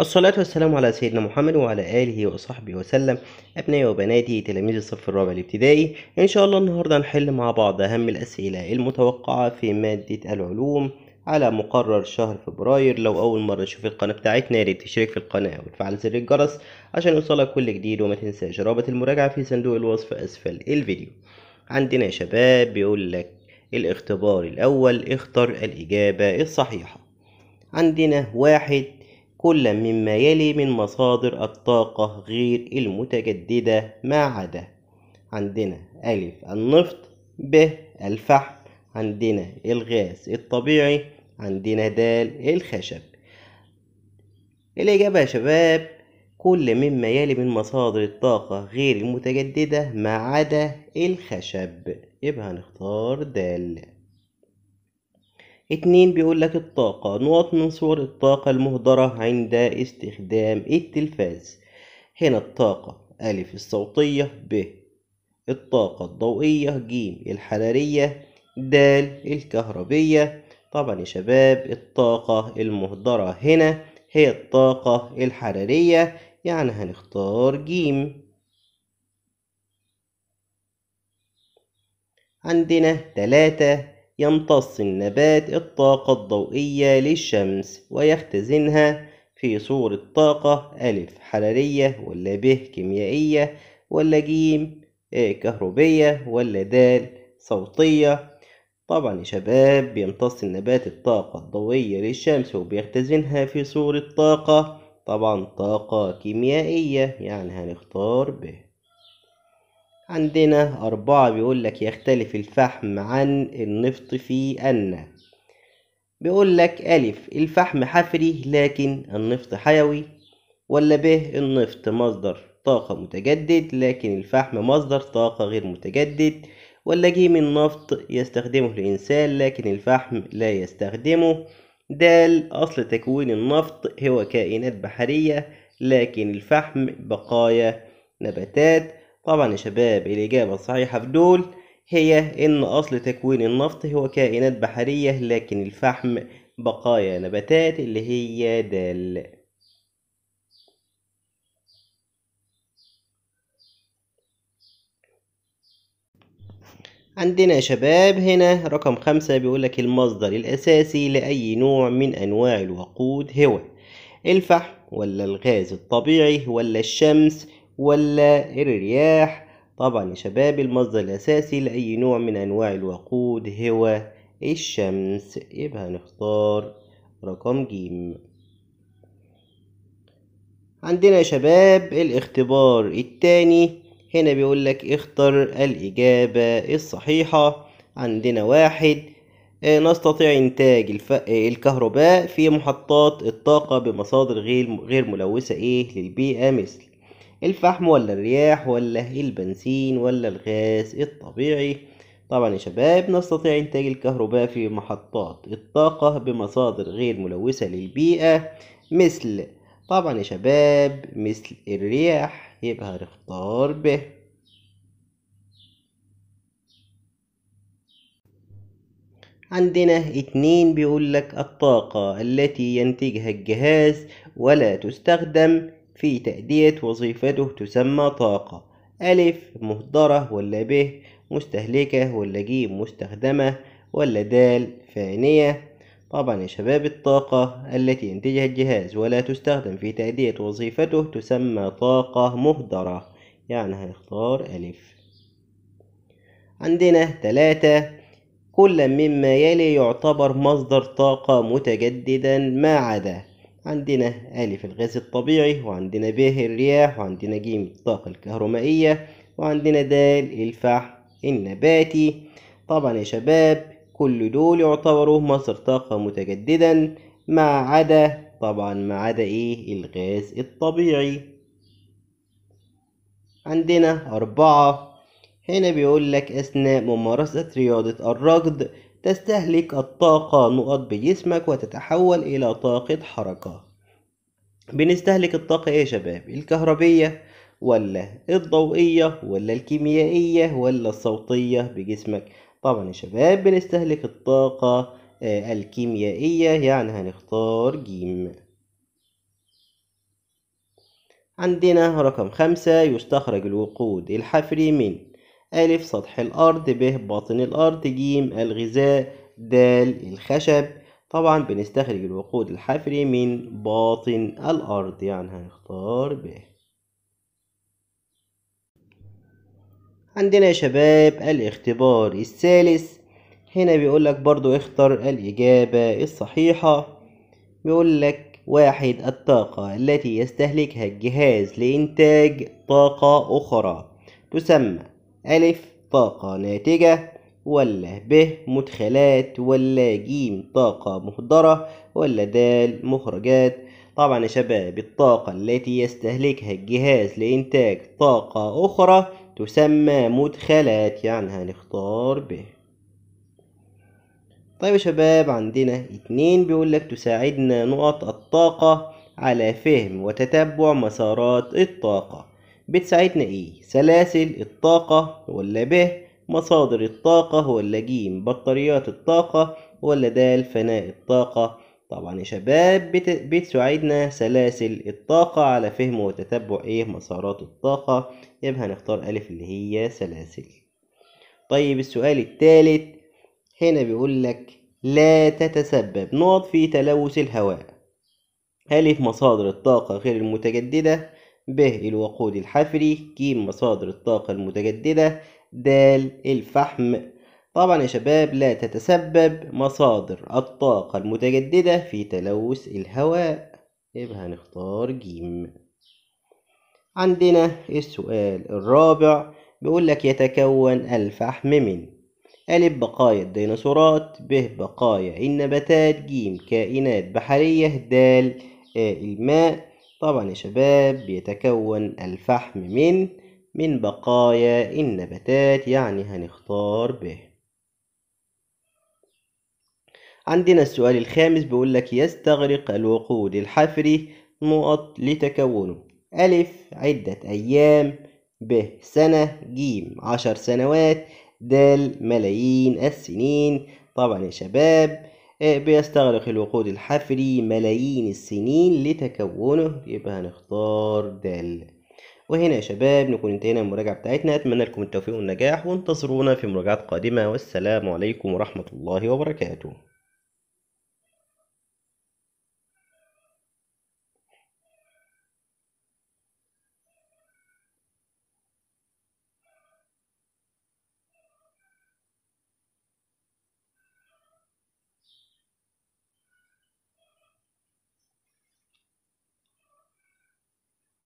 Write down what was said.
الصلاة والسلام على سيدنا محمد وعلى آله وصحبه وسلم أبنائي وبناتي تلاميذ الصف الرابع الابتدائي إن شاء الله النهاردة هنحل مع بعض أهم الأسئلة المتوقعة في مادة العلوم على مقرر شهر فبراير لو أول مرة تشوف القناة بتاعتنا ياريت تشترك في القناة وتفعل زر الجرس عشان يوصلك كل جديد وما تنساش رابط المراجعة في صندوق الوصف أسفل الفيديو عندنا شباب بيقول لك الاختبار الأول اختر الإجابة الصحيحة عندنا واحد كل مما يلي من مصادر الطاقة غير المتجددة ما عدا عندنا ألف النفط ب الفحم عندنا الغاز الطبيعي عندنا د الخشب الإجابة يا شباب كل مما يلي من مصادر الطاقة غير المتجددة ما عدا الخشب يبقى هنختار د اتنين بيقول لك الطاقة نقط من صور الطاقة المهدرة عند استخدام التلفاز هنا الطاقة ألف الصوتية ب الطاقة الضوئية ج الحرارية د الكهربية طبعا يا شباب الطاقة المهدرة هنا هي الطاقة الحرارية يعني هنختار ج عندنا تلاتة يمتص النبات الطاقة الضوئية للشمس ويختزنها في صورة طاقة أ حرارية ولا ب كيميائية ولا ج آه، كهربية ولا د صوتية طبعا يا شباب بيمتص النبات الطاقة الضوئية للشمس وبيختزنها في صورة طاقة طبعا طاقة كيميائية يعني هنختار ب عندنا أربعة بيقول لك يختلف الفحم عن النفط في أن بيقول لك ألف الفحم حفري لكن النفط حيوي ولا ب النفط مصدر طاقة متجدد لكن الفحم مصدر طاقة غير متجدد ولا ج النفط يستخدمه الإنسان لكن الفحم لا يستخدمه د أصل تكوين النفط هو كائنات بحرية لكن الفحم بقايا نباتات طبعا يا شباب الإجابة الصحيحة في دول هي إن أصل تكوين النفط هو كائنات بحرية لكن الفحم بقايا نباتات اللي هي دال عندنا يا شباب هنا رقم خمسة بيقولك المصدر الأساسي لأي نوع من أنواع الوقود هو الفحم ولا الغاز الطبيعي ولا الشمس ولا الرياح طبعا يا شباب المصدر الأساسي لأي نوع من أنواع الوقود هو الشمس يبقى هنختار رقم ج عندنا يا شباب الاختبار الثاني هنا بيقول لك اختر الإجابة الصحيحة عندنا واحد آه، نستطيع إنتاج الف... آه، الكهرباء في محطات الطاقة بمصادر غير غير ملوثة إيه للبيئة مثل الفحم ولا الرياح ولا البنزين ولا الغاز الطبيعي طبعا يا شباب نستطيع إنتاج الكهرباء في محطات الطاقة بمصادر غير ملوثة للبيئة مثل طبعا يا شباب مثل الرياح يبقى هنختار ب عندنا اتنين بيقول لك الطاقة التي ينتجها الجهاز ولا تستخدم في تأدية وظيفته تسمى طاقة ألف مهدرة ولا ب مستهلكة ولا ج مستخدمة ولا د فانية طبعا يا شباب الطاقة التي ينتجها الجهاز ولا تستخدم في تأدية وظيفته تسمى طاقة مهدرة يعني هنختار ألف عندنا تلاتة كل مما يلي يعتبر مصدر طاقة متجددا ما عدا عندنا أ الغاز الطبيعي وعندنا ب الرياح وعندنا ج الطاقة الكهرومائية وعندنا د الفحم النباتي طبعا يا شباب كل دول يعتبروا مصدر طاقة متجددا ما عدا طبعا ما عدا ايه الغاز الطبيعي عندنا أربعة هنا بيقول لك أثناء ممارسة رياضة الركض تستهلك الطاقة نقط بجسمك وتتحول إلى طاقة حركة بنستهلك الطاقة إيه يا شباب الكهربية ولا الضوئية ولا الكيميائية ولا الصوتية بجسمك طبعا يا شباب بنستهلك الطاقة آه، الكيميائية يعني هنختار جيم عندنا رقم خمسة يستخرج الوقود الحفري من أ سطح الأرض ب باطن الأرض ج الغذاء د الخشب طبعا بنستخرج الوقود الحفري من باطن الأرض يعني هنختار ب عندنا يا شباب الاختبار الثالث هنا بيقولك برضو اختر الإجابة الصحيحة بيقولك واحد الطاقة التي يستهلكها الجهاز لإنتاج طاقة أخرى تسمى ألف طاقة ناتجة ولا ب مدخلات ولا ج طاقة مهدرة ولا د مخرجات طبعا يا شباب الطاقة التي يستهلكها الجهاز لإنتاج طاقة أخرى تسمى مدخلات يعني هنختار ب طيب يا شباب عندنا اتنين بيقولك تساعدنا نقط الطاقة على فهم وتتبع مسارات الطاقة بتساعدنا إيه سلاسل الطاقة ولا ب مصادر الطاقة ولا ج بطاريات الطاقة ولا د فناء الطاقة طبعا يا شباب بتساعدنا سلاسل الطاقة على فهم وتتبع ايه مسارات الطاقة يبقى هنختار ا اللي هي سلاسل طيب السؤال الثالث هنا بيقول لك لا تتسبب نقط في تلوث الهواء في مصادر الطاقة غير المتجددة ب الوقود الحفري ج مصادر الطاقة المتجددة د الفحم طبعا يا شباب لا تتسبب مصادر الطاقة المتجددة في تلوث الهواء يبقى هنختار ج عندنا السؤال الرابع بيقول لك يتكون الفحم من أ بقايا الديناصورات ب بقايا النباتات ج كائنات بحرية د الماء طبعا يا شباب بيتكون الفحم من من بقايا النباتات يعني هنختار ب عندنا السؤال الخامس بيقول لك يستغرق الوقود الحفري نقط لتكونه ألف عدة أيام ب سنة جيم عشر سنوات د ملايين السنين طبعا يا شباب إيه، بيستغرق الوقود الحفري ملايين السنين لتكونه يبقى هنختار د وهنا يا شباب نكون انتهينا المراجعة بتاعتنا أتمنى لكم التوفيق والنجاح وانتظرونا في مراجعات قادمة والسلام عليكم ورحمة الله وبركاته